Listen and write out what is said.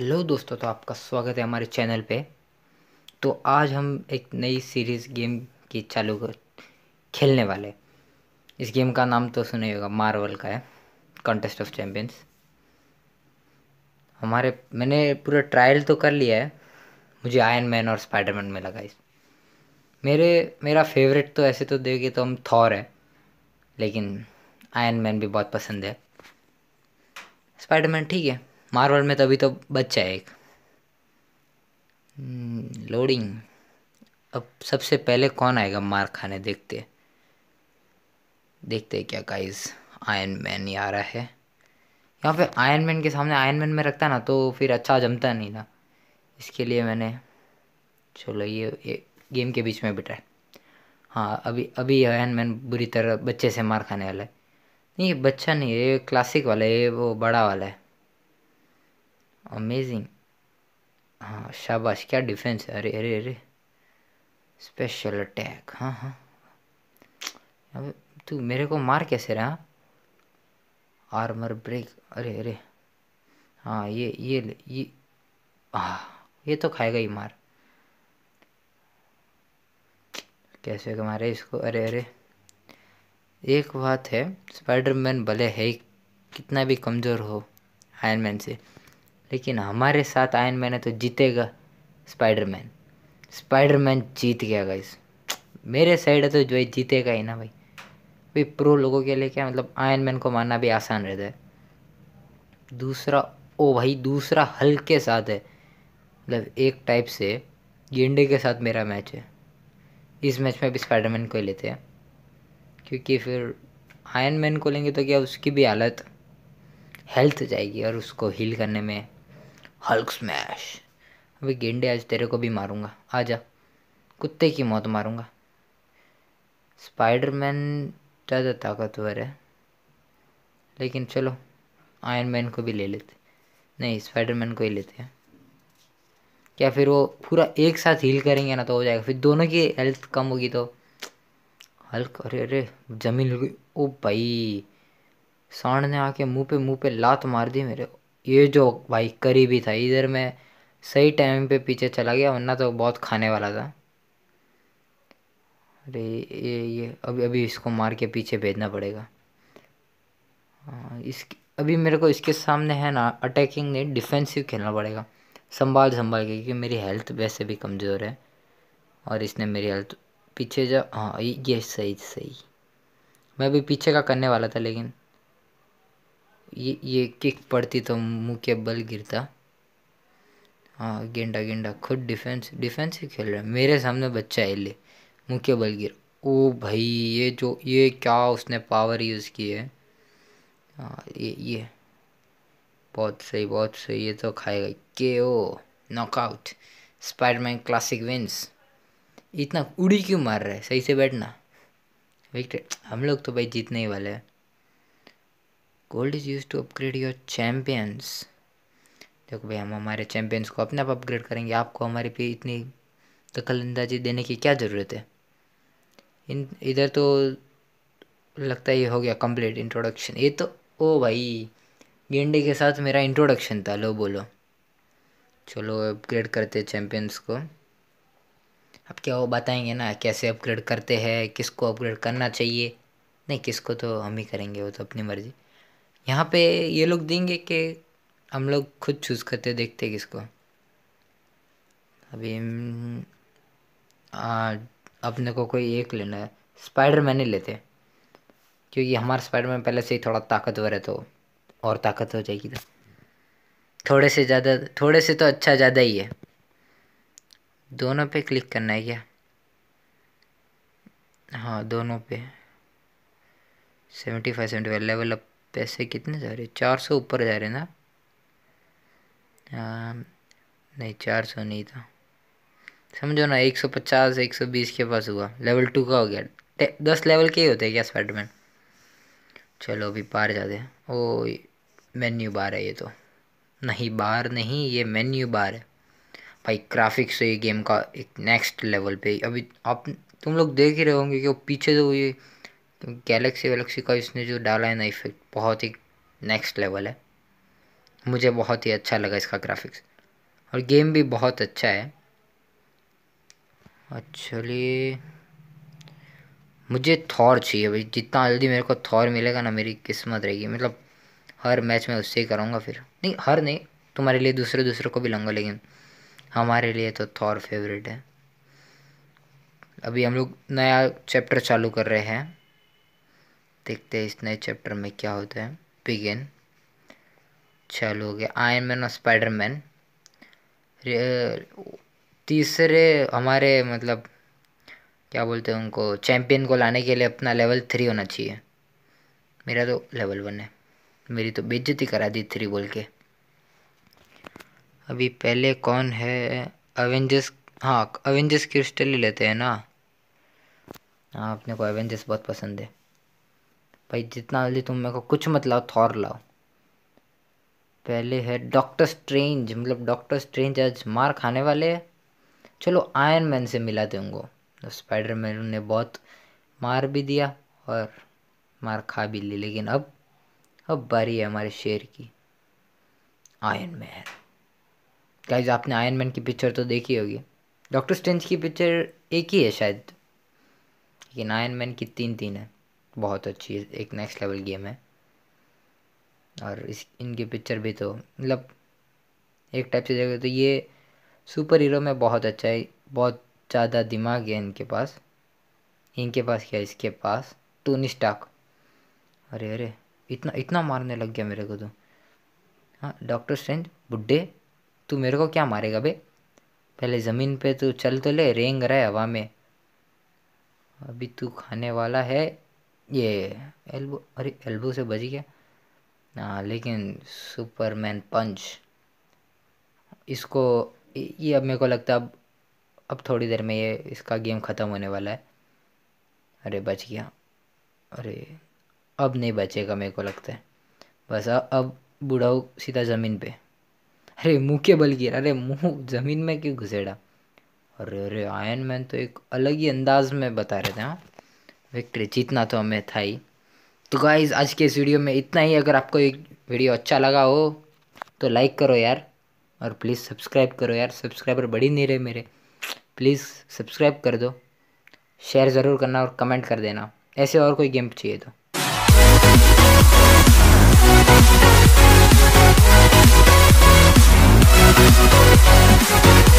hello दोस्तों तो आपका स्वागत है हमारे चैनल पे तो आज हम एक नई सीरीज़ गेम की चालू कर खेलने वाले इस गेम का नाम तो सुने होगा मार्वल का है कॉन्टेस्ट ऑफ चैम्पियंस हमारे मैंने पूरा ट्रायल तो कर लिया है मुझे आयरन मैन और स्पाइडरमैन में लगा इस मेरे मेरा फेवरेट तो ऐसे तो देखिए तो हम थॉर है लेकिन आयरन मैन भी बहुत पसंद है स्पाइडरमैन ठीक है मार्वल में तभी तो बच्चा है एक हम्म, लोडिंग अब सबसे पहले कौन आएगा मार खाने देखते देखते क्या गाइस आयन मैन ही आ रहा है यहाँ पे आयन मैन के सामने आयन मैन में रखता ना तो फिर अच्छा जमता नहीं ना इसके लिए मैंने चलो ये, ये गेम के बीच में बिठा है हाँ अभी अभी आयन मैन बुरी तरह बच्चे से मार खाने वाला है नहीं ये बच्चा नहीं है ये क्लासिक वाला है ये वो बड़ा वाला है अमेजिंग हाँ शाबाश क्या डिफेंस है अरे अरे अरे स्पेशल अटैक हाँ हाँ अब तू मेरे को मार कैसे रहा आर्मर ब्रेक अरे अरे हाँ ये ये ये हाँ ये तो खाएगा ही मार कैसे मारे इसको अरे अरे एक बात है स्पाइडरमैन भले है कितना भी कमज़ोर हो आयरन मैन से लेकिन हमारे साथ आयन मैन है तो जीतेगा स्पाइडरमैन स्पाइडरमैन जीत गया गाइस मेरे साइड है तो जो जीतेगा ही ना भाई भाई प्रो लोगों के लिए क्या मतलब आयन मैन को मानना भी आसान रहता है दूसरा ओ भाई दूसरा हल्के के साथ है मतलब एक टाइप से गेंडे के साथ मेरा मैच है इस मैच में भी स्पाइडरमैन को ही लेते हैं क्योंकि फिर आयन मैन को लेंगे तो क्या उसकी भी हालत हेल्थ जाएगी और उसको हील करने में हल्क स्मैश अभी गेंडे आज तेरे को भी मारूंगा आजा कुत्ते की मौत मारूंगा स्पाइडरमैन ज़्यादा ताकतवर है लेकिन चलो आयरन मैन को भी ले लेते नहीं स्पाइडरमैन को ही लेते हैं क्या फिर वो पूरा एक साथ हील करेंगे ना तो हो जाएगा फिर दोनों की हेल्थ कम होगी तो हल्क अरे अरे जमीन गई ओ भाई सांड ने आके मुंह पे मुंह पे लात मार दी मेरे ये जो भाई करीबी था इधर मैं सही टाइम पे पीछे चला गया वरना तो बहुत खाने वाला था अरे ये ये अभी अभी इसको मार के पीछे भेजना पड़ेगा हाँ, इस अभी मेरे को इसके सामने है ना अटैकिंग नहीं डिफेंसिव खेलना पड़ेगा संभाल संभाल के क्योंकि मेरी हेल्थ वैसे भी कमज़ोर है और इसने मेरी हेल्थ पीछे जा हाँ ये सही सही मैं भी पीछे का करने वाला था लेकिन ये ये किक पड़ती तो मुँह के बल गिरता हाँ गेंडा गेंडा खुद डिफेंस डिफेंस ही खेल रहा है मेरे सामने बच्चा है ले मुँह के बल गिर ओ भाई ये जो ये क्या उसने पावर यूज़ की है आ, हाँ, ये ये बहुत सही बहुत सही ये तो खाएगा K O knockout Spiderman classic wins इतना उड़ी क्यों मार रहा है सही से बैठना विकेट हम लोग तो भाई जीतने ही वाले हैं gold is use to upgrade your champions देखो भाई हम हमारे चैम्पियंस को अपने आप अपग्रेड करेंगे आपको हमारे पे इतनी दखल अंदाजी देने की क्या ज़रूरत है इन इधर तो लगता ही हो गया कंप्लीट इंट्रोडक्शन ये तो ओ भाई गेंडे के साथ मेरा इंट्रोडक्शन था लो बोलो चलो अपग्रेड करते चैम्पियंस को अब क्या वो बताएंगे ना कैसे अपग्रेड करते हैं किसको अपग्रेड करना चाहिए नहीं किसको तो हम ही करेंगे वो तो अपनी मर्ज़ी यहाँ पे ये लोग देंगे कि हम लोग खुद चूज़ करते देखते किसको अभी आ, अपने को कोई एक लेना है स्पाइडर मैन ही लेते क्योंकि हमारा स्पाइडर मैन पहले से ही थोड़ा ताकतवर है तो और ताकत हो जाएगी तो थोड़े से ज़्यादा थोड़े से तो अच्छा ज़्यादा ही है दोनों पे क्लिक करना है क्या हाँ दोनों पे seventy five seventy five level up पैसे कितने जा रहे चार सौ ऊपर जा रहे ना आ, नहीं चार सौ नहीं था समझो ना एक सौ पचास एक सौ बीस के पास हुआ लेवल टू का हो गया दस लेवल के ही होते हैं क्या स्पाइडरमैन चलो अभी बाहर जाते हैं ओ मेन्यू बार है ये तो नहीं बार नहीं ये मेन्यू बार है भाई ग्राफिक्स ये गेम का एक नेक्स्ट लेवल पे अभी आप तुम लोग देख ही रहे होंगे कि वो पीछे जो ये तो गैलेक्सी वैलेक्सी का इसने जो डाला है ना इफेक्ट बहुत ही नेक्स्ट लेवल है मुझे बहुत ही अच्छा लगा इसका ग्राफिक्स और गेम भी बहुत अच्छा है एक्चुअली मुझे थॉर चाहिए भाई जितना जल्दी मेरे को थॉर मिलेगा ना मेरी किस्मत रहेगी मतलब हर मैच में उससे ही करूँगा फिर नहीं हर नहीं तुम्हारे लिए दूसरे दूसरे को भी लूँगा लेकिन हमारे लिए तो थॉर फेवरेट है अभी हम लोग नया चैप्टर चालू कर रहे हैं देखते हैं इस नए चैप्टर में क्या होता है बिगिन चलो हो गया मैन और स्पाइडर मैन तीसरे हमारे मतलब क्या बोलते हैं उनको चैम्पियन को लाने के लिए अपना लेवल थ्री होना चाहिए मेरा तो लेवल वन है मेरी तो बेज्जती करा दी थ्री बोल के अभी पहले कौन है अवेंजर्स हाँ अवेंजर्स क्रिस्टल ही लेते हैं ना हाँ अपने को एवेंजर्स बहुत पसंद है भाई जितना जल्दी तुम मेरे को कुछ मत लाओ थॉर लाओ पहले है डॉक्टर स्ट्रेंज मतलब डॉक्टर स्ट्रेंज आज मार खाने वाले है चलो आयरन मैन से मिला उनको तो स्पाइडर मैन ने बहुत मार भी दिया और मार खा भी ली लेकिन अब अब बारी है हमारे शेर की आयरन मैन गाइज आपने आयरन मैन की पिक्चर तो देखी होगी डॉक्टर स्ट्रेंज की पिक्चर एक ही है शायद लेकिन आयरन मैन की तीन तीन है बहुत अच्छी एक नेक्स्ट लेवल गेम है और इस इनकी पिक्चर भी तो मतलब एक टाइप से देखो तो ये सुपर हीरो में बहुत अच्छा है बहुत ज़्यादा दिमाग है इनके पास इनके पास क्या इसके पास टोनी स्टाक अरे अरे इतना इतना मारने लग गया मेरे को तो हाँ डॉक्टर स्ट्रेंज बुड्ढे तू मेरे को क्या मारेगा बे पहले ज़मीन पे तू चल तो ले रेंग रहा है हवा में अभी तू खाने वाला है ये एल्बो अरे एल्बो से बच गया हाँ लेकिन सुपरमैन पंच इसको ये अब मेरे को लगता है अब अब थोड़ी देर में ये इसका गेम ख़त्म होने वाला है अरे बच गया अरे अब नहीं बचेगा मेरे को लगता है बस अब बुढ़ाऊ सीधा ज़मीन पे अरे मुँह के बल गिर अरे मुँह ज़मीन में क्यों घुसेड़ा अरे अरे आयन मैन तो एक अलग ही अंदाज में बता रहे थे हाँ विक्ट्री जीतना तो हमें था ही तो गाइज आज के इस वीडियो में इतना ही अगर आपको एक वीडियो अच्छा लगा हो तो लाइक करो यार और प्लीज़ सब्सक्राइब करो यार सब्सक्राइबर बढ़ ही नहीं रहे मेरे प्लीज़ सब्सक्राइब कर दो शेयर ज़रूर करना और कमेंट कर देना ऐसे और कोई गेम चाहिए तो